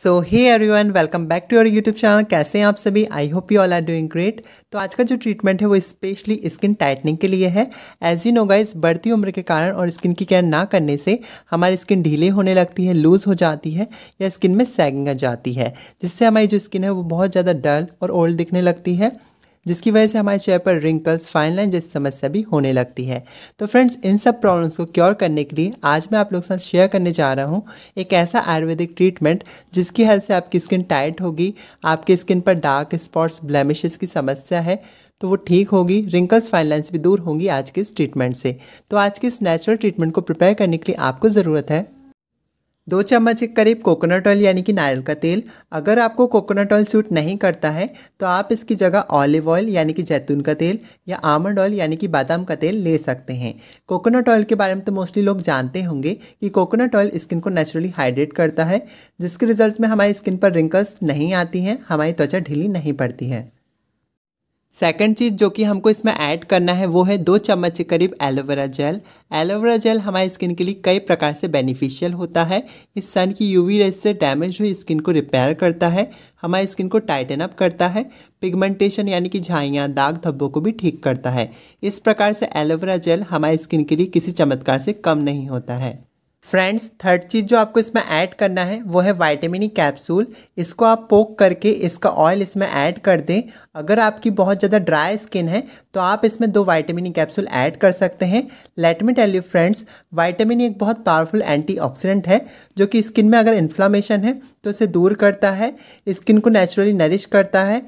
so hey one welcome back to your YouTube channel कैसे हैं आप सभी I hope you all are doing great तो आज का जो ट्रीटमेंट है वो स्पेशली स्किन टाइटनिंग के लिए है एज यू नो गाइज बढ़ती उम्र के कारण और स्किन की केयर ना करने से हमारी स्किन ढीले होने लगती है लूज़ हो जाती है या स्किन में सैगिंग आ जाती है जिससे हमारी जो स्किन है वो बहुत ज़्यादा डल और ओल्ड दिखने लगती है जिसकी वजह से हमारे चेहरे पर रिंकल्स फाइन लाइन जैसी समस्या भी होने लगती है तो फ्रेंड्स इन सब प्रॉब्लम्स को क्योर करने के लिए आज मैं आप लोग के साथ शेयर करने जा रहा हूँ एक ऐसा आयुर्वेदिक ट्रीटमेंट जिसकी हेल्प से आपकी स्किन टाइट होगी आपकी स्किन पर डार्क स्पॉट्स ब्लैमिशेस की समस्या है तो वो ठीक होगी रिंकल्स फाइन लाइन्स भी दूर होंगी आज के इस ट्रीटमेंट से तो आज के इस नेचुरल ट्रीटमेंट को प्रिपेयर करने के लिए आपको ज़रूरत है दो चम्मच के करीब कोकोनट ऑयल यानी कि नारियल का तेल अगर आपको कोकोनट ऑयल सूट नहीं करता है तो आप इसकी जगह ऑलिव ऑयल यानी कि जैतून का तेल या आमंड ऑयल यानी कि बादाम का तेल ले सकते हैं कोकोनट ऑयल के बारे में तो मोस्टली लोग जानते होंगे कि कोकोनट ऑयल स्किन को नेचुरली हाइड्रेट करता है जिसके रिजल्ट में हमारी स्किन पर रिंकल्स नहीं आती हैं हमारी त्वचा ढीली नहीं पड़ती है सेकेंड चीज़ जो कि हमको इसमें ऐड करना है वो है दो चम्मच के करीब एलोवेरा जेल एलोवेरा जेल हमारी स्किन के लिए कई प्रकार से बेनिफिशियल होता है इस सन की यूवी रेस से डैमेज हुई स्किन को रिपेयर करता है हमारी स्किन को टाइटन अप करता है पिगमेंटेशन यानी कि झाइयाँ दाग धब्बों को भी ठीक करता है इस प्रकार से एलोवेरा जेल हमारी स्किन के लिए किसी चमत्कार से कम नहीं होता है फ्रेंड्स थर्ड चीज़ जो आपको इसमें ऐड करना है वो है वाइटामिनी कैप्सूल इसको आप पोक करके इसका ऑयल इसमें ऐड कर दें अगर आपकी बहुत ज़्यादा ड्राई स्किन है तो आप इसमें दो वाइटामिनी कैप्सूल ऐड कर सकते हैं let me tell you friends vitamin एक बहुत पावरफुल एंटीऑक्सीडेंट है जो कि स्किन में अगर इन्फ्लामेशन है तो इसे दूर करता है स्किन को नेचुरली नरिश करता है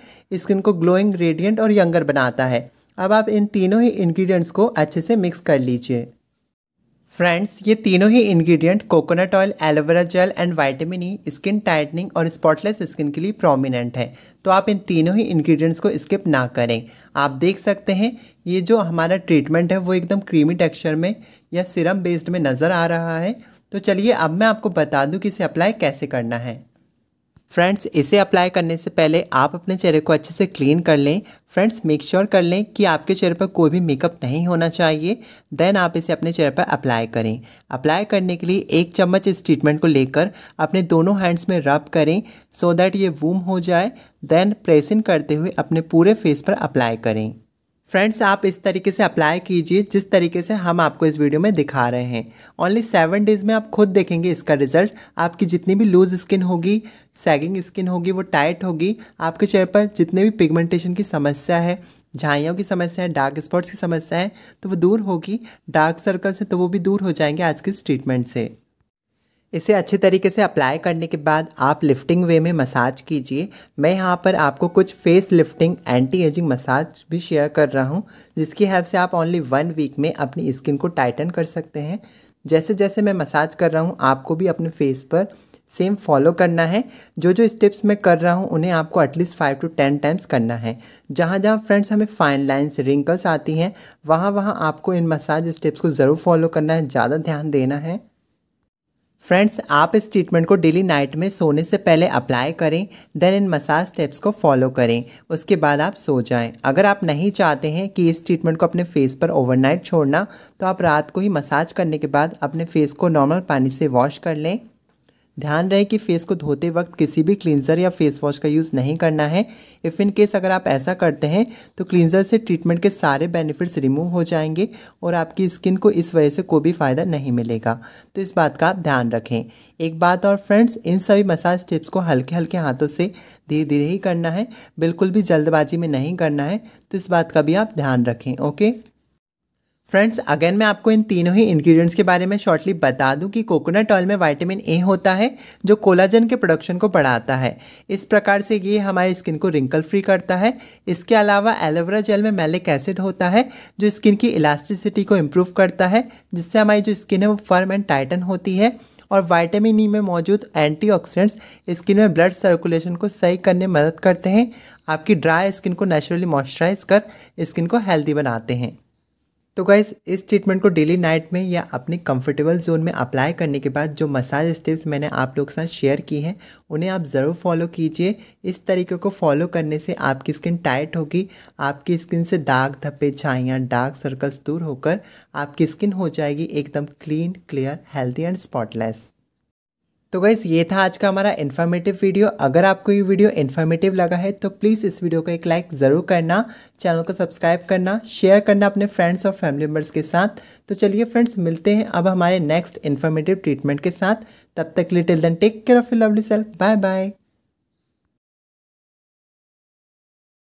स्किन को ग्लोइंग रेडियंट और यंगर बनाता है अब आप इन तीनों ही इन्ग्रीडियंट्स को अच्छे से मिक्स कर लीजिए फ्रेंड्स ये तीनों ही ingredient coconut oil aloe vera gel and vitamin E skin tightening और स्पॉटलेस स्किन के लिए प्रोमिनेंट है तो आप इन तीनों ही इंग्रेडिएंट्स को स्किप ना करें आप देख सकते हैं ये जो हमारा ट्रीटमेंट है वो एकदम क्रीमी टेक्सचर में या सिरम बेस्ड में नज़र आ रहा है तो चलिए अब मैं आपको बता दूँ कि इसे अप्लाई कैसे करना है फ्रेंड्स इसे अप्लाई करने से पहले आप अपने चेहरे को अच्छे से क्लीन कर लें फ्रेंड्स मेक श्योर कर लें कि आपके चेहरे पर कोई भी मेकअप नहीं होना चाहिए देन आप इसे अपने चेहरे पर अप्लाई करें अप्लाई करने के लिए एक चम्मच इस ट्रीटमेंट को लेकर अपने दोनों हैंड्स में रब करें सो so दैट ये वूम हो जाए देन प्रेसिंग करते हुए अपने पूरे फेस पर अप्लाई करें फ्रेंड्स आप इस तरीके से अप्लाई कीजिए जिस तरीके से हम आपको इस वीडियो में दिखा रहे हैं ओनली सेवन डेज़ में आप खुद देखेंगे इसका रिजल्ट आपकी जितनी भी लूज स्किन होगी सैगिंग स्किन होगी वो टाइट होगी आपके चेहरे पर जितने भी पिगमेंटेशन की समस्या है झाइयों की समस्या है डार्क स्पॉट्स की समस्या है तो वो दूर होगी डार्क सर्कल से तो वो भी दूर हो जाएंगे आज के इस ट्रीटमेंट से इसे अच्छे तरीके से अप्लाई करने के बाद आप लिफ्टिंग वे में मसाज कीजिए मैं यहाँ पर आपको कुछ face lifting anti ageing massage भी शेयर कर रहा हूँ जिसकी हेल्प से आप ओनली वन वीक में अपनी स्किन को टाइटन कर सकते हैं जैसे जैसे मैं मसाज कर रहा हूँ आपको भी अपने फेस पर सेम फॉलो करना है जो जो स्टेप्स मैं कर रहा हूँ उन्हें आपको at least five to ten times करना है जहाँ जहाँ फ्रेंड्स हमें फाइन लाइन्स रिंकल्स आती हैं वहाँ वहाँ आपको इन मसाज स्टेप्स को ज़रूर फॉलो करना है ज़्यादा ध्यान देना है फ्रेंड्स आप इस ट्रीटमेंट को डेली नाइट में सोने से पहले अप्लाई करें देन इन मसाज स्टेप्स को फॉलो करें उसके बाद आप सो जाएं अगर आप नहीं चाहते हैं कि इस ट्रीटमेंट को अपने फेस पर ओवरनाइट छोड़ना तो आप रात को ही मसाज करने के बाद अपने फेस को नॉर्मल पानी से वॉश कर लें ध्यान रहे कि फेस को धोते वक्त किसी भी क्लींजर या फेस वॉश का यूज़ नहीं करना है इफ़ इन केस अगर आप ऐसा करते हैं तो क्लींजर से ट्रीटमेंट के सारे बेनिफिट्स रिमूव हो जाएंगे और आपकी स्किन को इस वजह से कोई भी फ़ायदा नहीं मिलेगा तो इस बात का आप ध्यान रखें एक बात और फ्रेंड्स इन सभी मसाज टिप्स को हल्के हल्के हाथों से धीरे धीरे ही करना है बिल्कुल भी जल्दबाजी में नहीं करना है तो इस बात का भी आप ध्यान रखें ओके फ्रेंड्स अगर मैं आपको इन तीनों ही इंग्रेडिएंट्स के बारे में शॉर्टली बता दूं कि कोकोनट ऑयल में विटामिन ए होता है जो कोलाजन के प्रोडक्शन को बढ़ाता है इस प्रकार से ये हमारी स्किन को रिंकल फ्री करता है इसके अलावा एलोवेरा जेल में मेलिक एसिड होता है जो स्किन की इलास्टिसिटी को इम्प्रूव करता है जिससे हमारी जो स्किन है वो फर्म एंड टाइटन होती है और वाइटामिन ई e में मौजूद एंटीऑक्सीडेंट्स स्किन में ब्लड सर्कुलेशन को सही करने में मदद करते हैं आपकी ड्राई स्किन को नेचुरली मॉइस्चराइज कर स्किन को हेल्दी बनाते हैं तो गाइज़ इस ट्रीटमेंट को डेली नाइट में या अपने कंफर्टेबल जोन में अप्लाई करने के बाद जो मसाज स्टेप्स मैंने आप लोग के साथ शेयर की हैं उन्हें आप ज़रूर फॉलो कीजिए इस तरीके को फॉलो करने से आपकी स्किन टाइट होगी आपकी स्किन से दाग धब्बे छाइयाँ डार्क सर्कल्स दूर होकर आपकी स्किन हो जाएगी एकदम clean clear healthy and spotless तो गैस ये था आज का हमारा इन्फॉर्मेटिव वीडियो अगर आपको ये वीडियो इन्फॉर्मेटिव लगा है तो प्लीज़ इस वीडियो को एक लाइक ज़रूर करना चैनल को सब्सक्राइब करना शेयर करना अपने फ्रेंड्स और फैमिली मेम्बर्स के साथ तो चलिए फ्रेंड्स मिलते हैं अब हमारे नेक्स्ट इन्फॉर्मेटिव ट्रीटमेंट के साथ तब तक little then take care of you lovely self bye bye